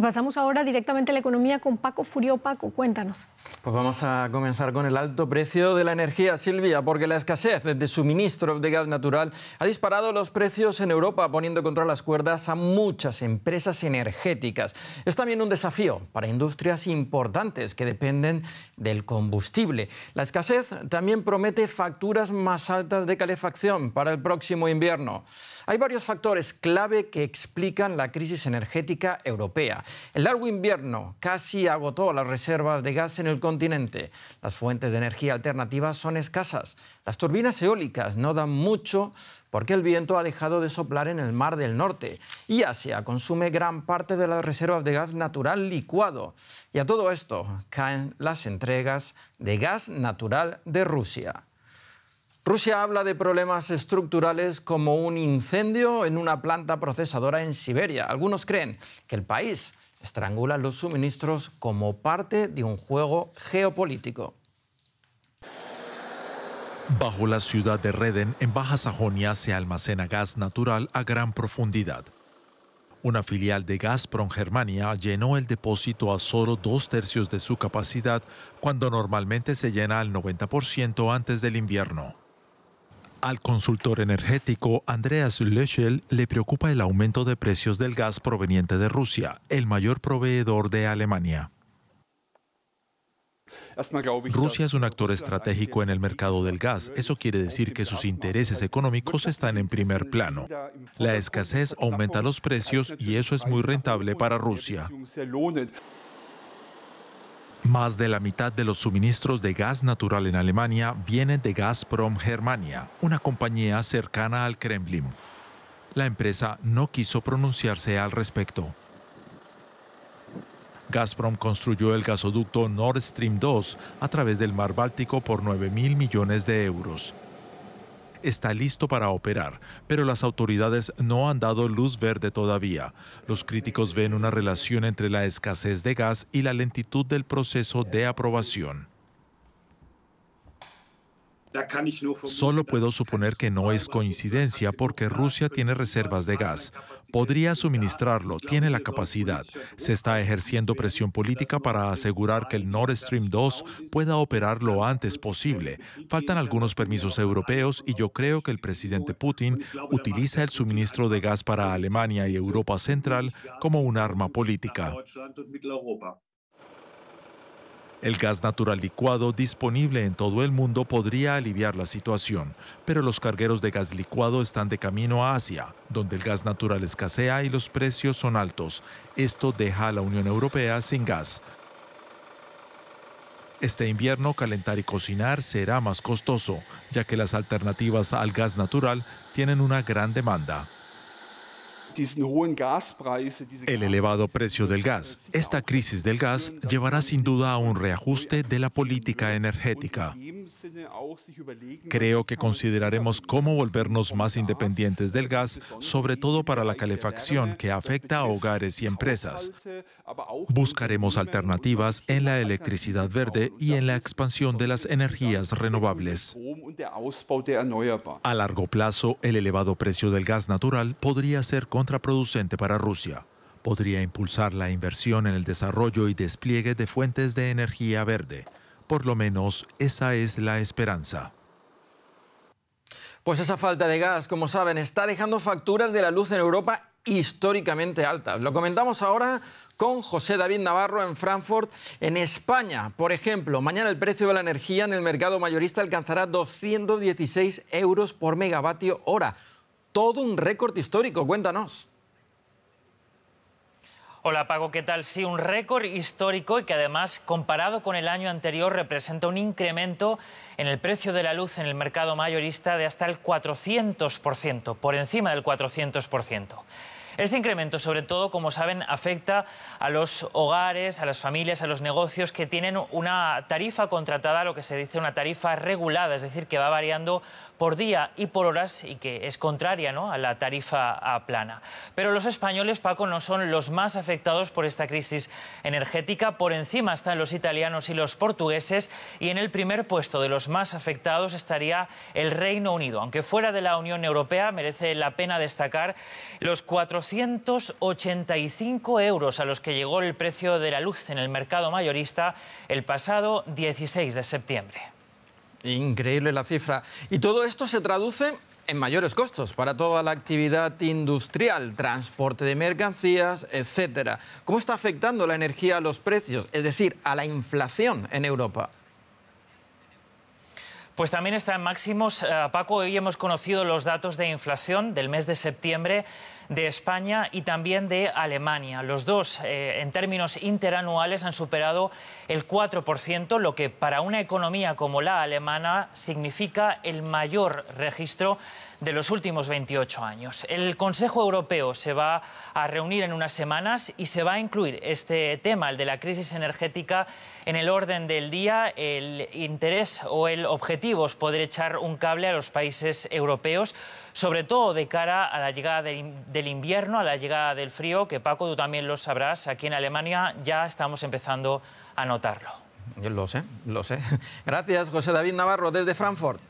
Y pasamos ahora directamente a la economía con Paco Furio. Paco, cuéntanos. Pues vamos a comenzar con el alto precio de la energía, Silvia, porque la escasez de suministro de gas natural ha disparado los precios en Europa, poniendo contra las cuerdas a muchas empresas energéticas. Es también un desafío para industrias importantes que dependen del combustible. La escasez también promete facturas más altas de calefacción para el próximo invierno. Hay varios factores clave que explican la crisis energética europea. El largo invierno casi agotó las reservas de gas en el continente. Las fuentes de energía alternativa son escasas. Las turbinas eólicas no dan mucho porque el viento ha dejado de soplar en el Mar del Norte y Asia consume gran parte de las reservas de gas natural licuado. Y a todo esto caen las entregas de gas natural de Rusia. Rusia habla de problemas estructurales como un incendio en una planta procesadora en Siberia. Algunos creen que el país estrangula los suministros como parte de un juego geopolítico. Bajo la ciudad de Reden, en Baja Sajonia, se almacena gas natural a gran profundidad. Una filial de Gazprom Germania llenó el depósito a solo dos tercios de su capacidad, cuando normalmente se llena al 90% antes del invierno. Al consultor energético Andreas Löschel le preocupa el aumento de precios del gas proveniente de Rusia, el mayor proveedor de Alemania. Rusia es un actor estratégico en el mercado del gas. Eso quiere decir que sus intereses económicos están en primer plano. La escasez aumenta los precios y eso es muy rentable para Rusia. Más de la mitad de los suministros de gas natural en Alemania vienen de Gazprom Germania, una compañía cercana al Kremlin. La empresa no quiso pronunciarse al respecto. Gazprom construyó el gasoducto Nord Stream 2 a través del mar Báltico por 9.000 mil millones de euros está listo para operar, pero las autoridades no han dado luz verde todavía. Los críticos ven una relación entre la escasez de gas y la lentitud del proceso de aprobación. Solo puedo suponer que no es coincidencia porque Rusia tiene reservas de gas. Podría suministrarlo, tiene la capacidad. Se está ejerciendo presión política para asegurar que el Nord Stream 2 pueda operar lo antes posible. Faltan algunos permisos europeos y yo creo que el presidente Putin utiliza el suministro de gas para Alemania y Europa Central como un arma política. El gas natural licuado disponible en todo el mundo podría aliviar la situación, pero los cargueros de gas licuado están de camino a Asia, donde el gas natural escasea y los precios son altos. Esto deja a la Unión Europea sin gas. Este invierno calentar y cocinar será más costoso, ya que las alternativas al gas natural tienen una gran demanda. El elevado precio del gas. Esta crisis del gas llevará sin duda a un reajuste de la política energética. Creo que consideraremos cómo volvernos más independientes del gas, sobre todo para la calefacción que afecta a hogares y empresas. Buscaremos alternativas en la electricidad verde y en la expansión de las energías renovables. A largo plazo, el elevado precio del gas natural podría ser contraproducente para Rusia podría impulsar la inversión en el desarrollo y despliegue de fuentes de energía verde. Por lo menos esa es la esperanza. Pues esa falta de gas, como saben, está dejando facturas de la luz en Europa históricamente altas. Lo comentamos ahora con José David Navarro en Frankfurt, en España. Por ejemplo, mañana el precio de la energía en el mercado mayorista alcanzará 216 euros por megavatio hora. Todo un récord histórico, cuéntanos. Hola Pago, ¿qué tal? Sí, un récord histórico y que además, comparado con el año anterior, representa un incremento en el precio de la luz en el mercado mayorista de hasta el 400%, por encima del 400%. Este incremento, sobre todo, como saben, afecta a los hogares, a las familias, a los negocios que tienen una tarifa contratada, lo que se dice una tarifa regulada, es decir, que va variando por día y por horas y que es contraria a la tarifa plana. Pero los españoles, Paco, no son los más afectados por esta crisis energética. Por encima están los italianos y los portugueses y en el primer puesto de los más afectados estaría el Reino Unido. Aunque fuera de la Unión Europea, merece la pena destacar los 400 285 euros a los que llegó el precio de la luz en el mercado mayorista el pasado 16 de septiembre. Increíble la cifra. Y todo esto se traduce en mayores costos para toda la actividad industrial, transporte de mercancías, etc. ¿Cómo está afectando la energía a los precios, es decir, a la inflación en Europa? Pues también está en máximos. Eh, Paco, hoy hemos conocido los datos de inflación del mes de septiembre de España y también de Alemania. Los dos, eh, en términos interanuales, han superado el 4%, lo que para una economía como la alemana significa el mayor registro de los últimos 28 años. El Consejo Europeo se va a reunir en unas semanas y se va a incluir este tema, el de la crisis energética, en el orden del día. El interés o el objetivo es poder echar un cable a los países europeos sobre todo de cara a la llegada del invierno, a la llegada del frío, que Paco, tú también lo sabrás, aquí en Alemania ya estamos empezando a notarlo. Yo lo sé, lo sé. Gracias, José David Navarro, desde Frankfurt.